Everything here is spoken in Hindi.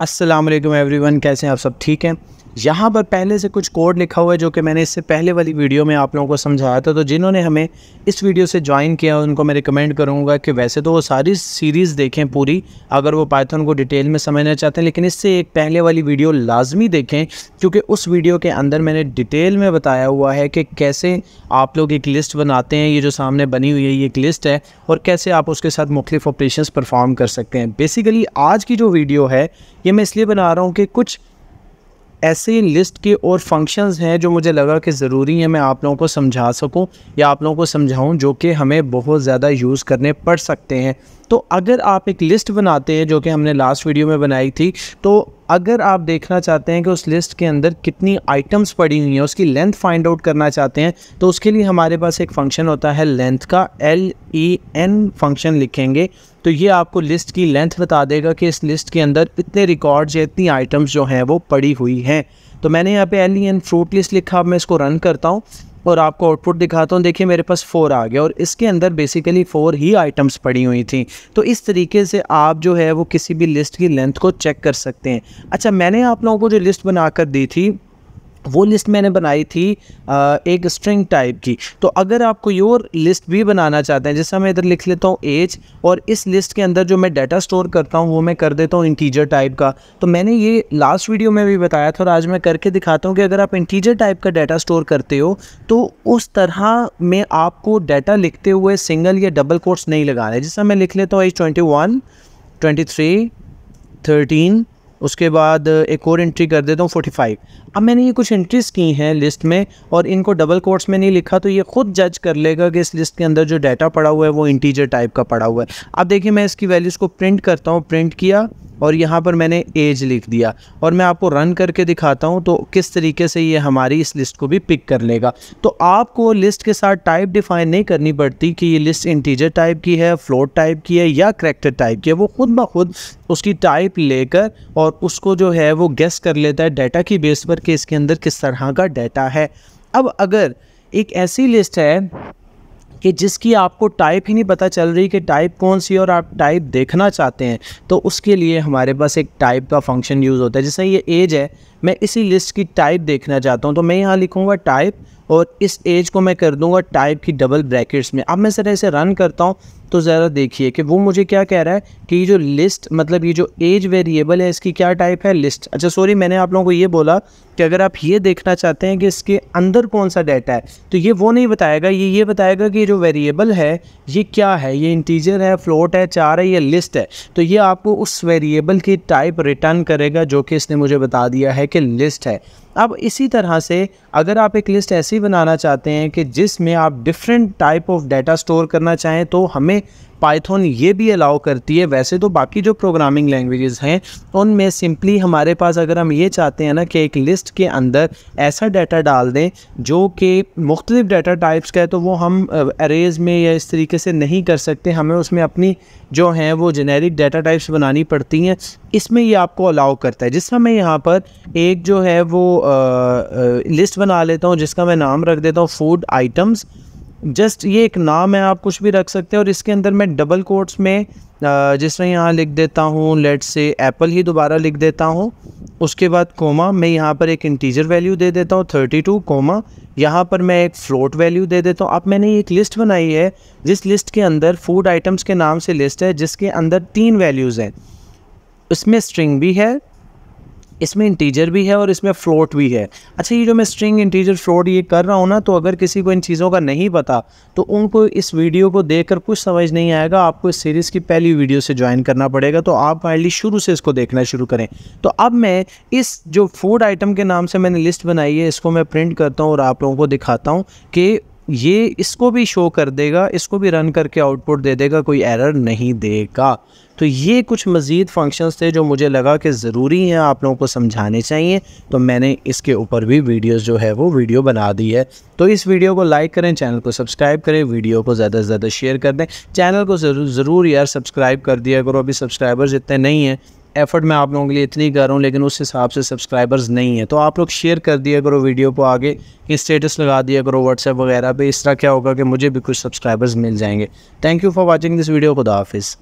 असलम एवरी वन कैसे हैं आप सब ठीक हैं यहाँ पर पहले से कुछ कोड लिखा हुआ है जो कि मैंने इससे पहले वाली वीडियो में आप लोगों को समझाया था तो जिन्होंने हमें इस वीडियो से ज्वाइन किया उनको मैं रिकमेंड करूँगा कि वैसे तो वो सारी सीरीज़ देखें पूरी अगर वो पाइथन को डिटेल में समझना चाहते हैं लेकिन इससे एक पहले वाली वीडियो लाजमी देखें क्योंकि उस वीडियो के अंदर मैंने डिटेल में बताया हुआ है कि कैसे आप लोग एक लिस्ट बनाते हैं ये जो सामने बनी हुई है ये एक लिस्ट है और कैसे आप उसके साथ मुख्तफ ऑपरेशन परफॉर्म कर सकते हैं बेसिकली आज की जो वीडियो है ये मैं इसलिए बना रहा हूँ कि कुछ ऐसे लिस्ट के और फंक्शंस हैं जो मुझे लगा कि ज़रूरी है मैं आप लोगों को समझा सकूं या आप लोगों को समझाऊं जो कि हमें बहुत ज़्यादा यूज़ करने पड़ सकते हैं तो अगर आप एक लिस्ट बनाते हैं जो कि हमने लास्ट वीडियो में बनाई थी तो अगर आप देखना चाहते हैं कि उस लिस्ट के अंदर कितनी आइटम्स पड़ी हुई हैं उसकी लेंथ फाइंड आउट करना चाहते हैं तो उसके लिए हमारे पास एक फंक्शन होता है लेंथ का एल ई एन फंक्शन लिखेंगे तो ये आपको लिस्ट की लेंथ बता देगा कि इस लिस्ट के अंदर इतने रिकॉर्ड्स या इतनी आइटम्स जो हैं वो पड़ी हुई हैं तो मैंने यहाँ पे L E N fruit list लिखा अब मैं इसको रन करता हूँ और आपको आउटपुट दिखाता हूँ देखिए मेरे पास फ़ोर आ गया और इसके अंदर बेसिकली फ़ोर ही आइटम्स पड़ी हुई थी तो इस तरीके से आप जो है वो किसी भी लिस्ट की लेंथ को चेक कर सकते हैं अच्छा मैंने आप लोगों को जो लिस्ट बनाकर दी थी वो लिस्ट मैंने बनाई थी आ, एक स्ट्रिंग टाइप की तो अगर आप कोई और लिस्ट भी बनाना चाहते हैं जैसा मैं इधर लिख लेता हूँ एज और इस लिस्ट के अंदर जो मैं डाटा स्टोर करता हूँ वो मैं कर देता हूँ इंटीजर टाइप का तो मैंने ये लास्ट वीडियो में भी बताया था और आज मैं करके दिखाता हूँ कि अगर आप इंटीजर टाइप का डाटा स्टोर करते हो तो उस तरह में आपको डाटा लिखते हुए सिंगल या डबल कोर्स नहीं लगाना है जैसा मैं लिख लेता हूँ age twenty one twenty three thirteen उसके बाद एक और एंट्री कर देता हूँ फोर्टी फाइव अब मैंने ये कुछ एंट्रीज़ की हैं लिस्ट में और इनको डबल कोर्ट्स में नहीं लिखा तो ये खुद जज कर लेगा कि इस लिस्ट के अंदर जो डाटा पड़ा हुआ है वो इंटीजर टाइप का पड़ा हुआ है अब देखिए मैं इसकी वैल्यूज़ को प्रिंट करता हूँ प्रिंट किया और यहाँ पर मैंने एज लिख दिया और मैं आपको रन करके दिखाता हूँ तो किस तरीके से ये हमारी इस लिस्ट को भी पिक कर लेगा तो आपको लिस्ट के साथ टाइप डिफाइन नहीं करनी पड़ती कि ये लिस्ट इंटीजर टाइप की है फ्लोट टाइप की है या करेक्टर टाइप की है वो खुद ब खुद उसकी टाइप लेकर और और उसको जो है वो गेस कर लेता है डाटा की बेस पर कि इसके अंदर किस तरह का डाटा है अब अगर एक ऐसी लिस्ट है कि जिसकी आपको टाइप ही नहीं पता चल रही कि टाइप कौन सी और आप टाइप देखना चाहते हैं तो उसके लिए हमारे पास एक टाइप का फंक्शन यूज़ होता है जैसे ये एज है मैं इसी लिस्ट की टाइप देखना चाहता हूँ तो मैं यहाँ लिखूँगा टाइप और इस एज को मैं कर दूंगा टाइप की डबल ब्रैकेट्स में अब मैं सर ऐसे रन करता हूँ तो ज़रा देखिए कि वो मुझे क्या कह रहा है कि ये जो लिस्ट मतलब ये जो एज वेरिएबल है इसकी क्या टाइप है लिस्ट अच्छा सॉरी मैंने आप लोगों को ये बोला कि अगर आप ये देखना चाहते हैं कि इसके अंदर कौन सा डाटा है तो ये वो नहीं बताएगा ये ये बताएगा कि जो वेरिएबल है ये क्या है ये इंटीजर है फ्लोट है चार है या लिस्ट है तो ये आपको उस वेरिएबल की टाइप रिटर्न करेगा जो कि इसने मुझे बता दिया है की लिस्ट है अब इसी तरह से अगर आप एक लिस्ट ऐसी बनाना चाहते हैं कि जिसमें आप different type of data store करना चाहें तो हमें पाइथन ये भी अलाउ करती है वैसे तो बाकी जो प्रोग्रामिंग लैंग्वेजेस हैं उनमें सिंपली हमारे पास अगर हम ये चाहते हैं ना कि एक लिस्ट के अंदर ऐसा डाटा डाल दें जो कि मुख्तलिफ डाटा टाइप्स का है तो वो हम अरेज में या इस तरीके से नहीं कर सकते हमें उसमें अपनी जो हैं वो जेनेरिक डाटा टाइप्स बनानी पड़ती हैं इसमें ये आपको अलाउ करता है जिस समय यहाँ पर एक जो है वो लिस्ट बना लेता हूँ जिसका मैं नाम रख देता हूँ फूड आइटम्स जस्ट ये एक नाम है आप कुछ भी रख सकते हैं और इसके अंदर मैं डबल कोट्स में जिस तरह यहाँ लिख देता हूँ लेट से एप्पल ही दोबारा लिख देता हूँ उसके बाद कोमा मैं यहाँ पर एक इंटीजर वैल्यू दे देता हूँ थर्टी टू कोमा यहाँ पर मैं एक फ्लोट वैल्यू दे देता हूँ अब मैंने एक लिस्ट बनाई है जिस लिस्ट के अंदर फूड आइटम्स के नाम से लिस्ट है जिसके अंदर तीन वैल्यूज़ हैं उसमें स्ट्रिंग भी है इसमें इंटीजर भी है और इसमें फ्लोट भी है अच्छा ये जो मैं स्ट्रिंग इंटीजर फ्लोट ये कर रहा हूँ ना तो अगर किसी को इन चीज़ों का नहीं पता तो उनको इस वीडियो को देखकर कुछ समझ नहीं आएगा आपको इस सीरीज़ की पहली वीडियो से ज्वाइन करना पड़ेगा तो आप काइंडली शुरू से इसको देखना शुरू करें तो अब मैं इस जो फूड आइटम के नाम से मैंने लिस्ट बनाई है इसको मैं प्रिंट करता हूँ और आप लोगों को दिखाता हूँ कि ये इसको भी शो कर देगा इसको भी रन करके आउटपुट दे देगा कोई एरर नहीं देगा तो ये कुछ मज़ीद फंक्शंस थे जो मुझे लगा कि ज़रूरी हैं आप लोगों को समझाने चाहिए तो मैंने इसके ऊपर भी वीडियोस जो है वो वीडियो बना दी है तो इस वीडियो को लाइक करें चैनल को सब्सक्राइब करें वीडियो को ज़्यादा से ज़्यादा शेयर कर दें चैनल को ज़रूर यार सब्सक्राइब कर दिया करो अभी सब्सक्राइबर्स इतने नहीं हैं एफ़र्ट मैं आप लोगों के लिए इतनी कर रहा हूँ लेकिन उस हिसाब से सब्सक्राइबर्स नहीं है तो आप लोग शेयर कर दिया करो वीडियो को आगे कि स्टेटस लगा दिया करो व्हाट्सएप वगैरह पे इस तरह क्या होगा कि मुझे भी कुछ सब्सक्राइबर्स मिल जाएंगे thank you for watching this video खुदा हाफिज़